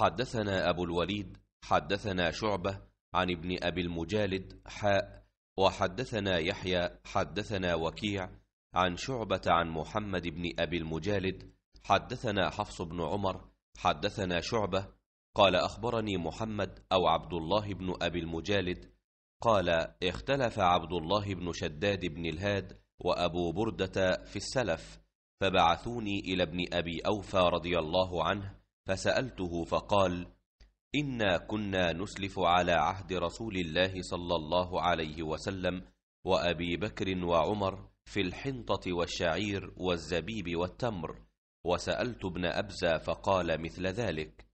حدثنا أبو الوليد حدثنا شعبة عن ابن أبي المجالد حاء وحدثنا يحيى حدثنا وكيع عن شعبة عن محمد بن أبي المجالد حدثنا حفص بن عمر حدثنا شعبة قال أخبرني محمد أو عبد الله بن أبي المجالد قال اختلف عبد الله بن شداد بن الهاد وأبو بردة في السلف فبعثوني إلى ابن أبي أوفى رضي الله عنه فسألته فقال إنا كنا نسلف على عهد رسول الله صلى الله عليه وسلم وأبي بكر وعمر في الحنطة والشعير والزبيب والتمر وسألت ابن أبزة فقال مثل ذلك